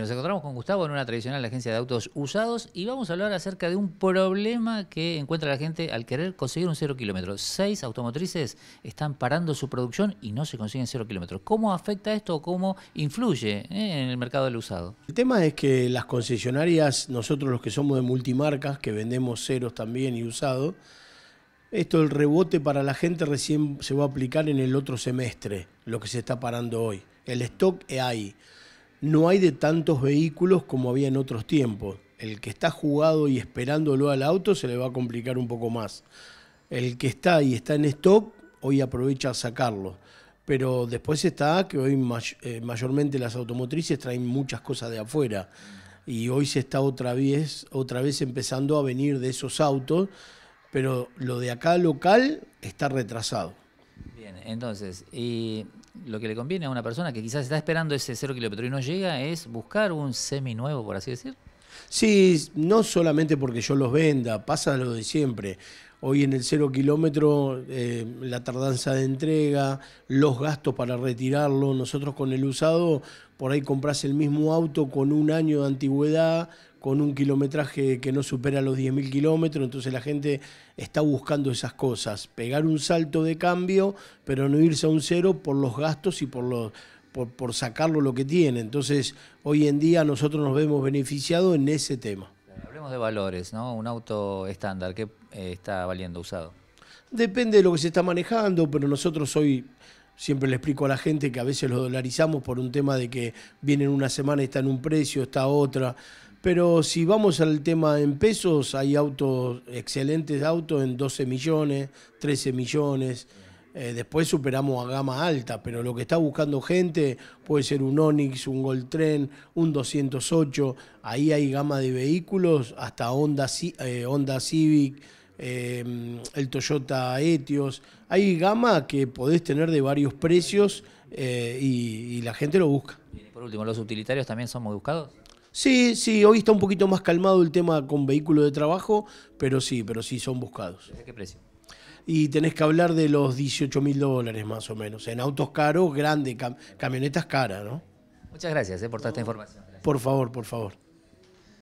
nos encontramos con Gustavo en una tradicional agencia de autos usados y vamos a hablar acerca de un problema que encuentra la gente al querer conseguir un cero kilómetro. Seis automotrices están parando su producción y no se consiguen cero kilómetros. ¿Cómo afecta esto o cómo influye eh, en el mercado del usado? El tema es que las concesionarias, nosotros los que somos de multimarcas, que vendemos ceros también y usado, esto el rebote para la gente recién se va a aplicar en el otro semestre, lo que se está parando hoy. El stock es ahí no hay de tantos vehículos como había en otros tiempos. El que está jugado y esperándolo al auto se le va a complicar un poco más. El que está y está en stop, hoy aprovecha a sacarlo. Pero después está que hoy eh, mayormente las automotrices traen muchas cosas de afuera. Y hoy se está otra vez, otra vez empezando a venir de esos autos, pero lo de acá local está retrasado. Bien, entonces, y lo que le conviene a una persona que quizás está esperando ese cero kilómetro y no llega es buscar un semi nuevo, por así decir. Sí, no solamente porque yo los venda, pasa lo de siempre. Hoy en el cero kilómetro, eh, la tardanza de entrega, los gastos para retirarlo. Nosotros con el usado, por ahí compras el mismo auto con un año de antigüedad, con un kilometraje que no supera los 10.000 kilómetros, entonces la gente está buscando esas cosas, pegar un salto de cambio, pero no irse a un cero por los gastos y por Por, sacarlo lo que tiene. Entonces, hoy en día nosotros nos vemos beneficiados en ese tema. Hablemos de valores, ¿no? Un auto estándar, ¿qué eh, está valiendo usado? Depende de lo que se está manejando, pero nosotros hoy siempre le explico a la gente que a veces lo dolarizamos por un tema de que viene una semana y está en un precio, está otra. Pero si vamos al tema en pesos, hay autos, excelentes autos en 12 millones, 13 millones. Eh, después superamos a gama alta, pero lo que está buscando gente puede ser un Onix, un Gold Tren, un 208. Ahí hay gama de vehículos, hasta Honda, eh, Civic, eh, el Toyota Etios. Hay gama que podés tener de varios precios y, la gente lo busca. por último, ¿los utilitarios también son muy buscados? Sí, sí, hoy está un poquito más calmado el tema con vehículo de trabajo, pero sí, pero sí son buscados. ¿A qué precio? Y tenés que hablar de los 18 mil dólares más o menos. En autos caros, grandes, camionetas caras, ¿no? Muchas gracias eh, por toda esta información. Por favor, por favor.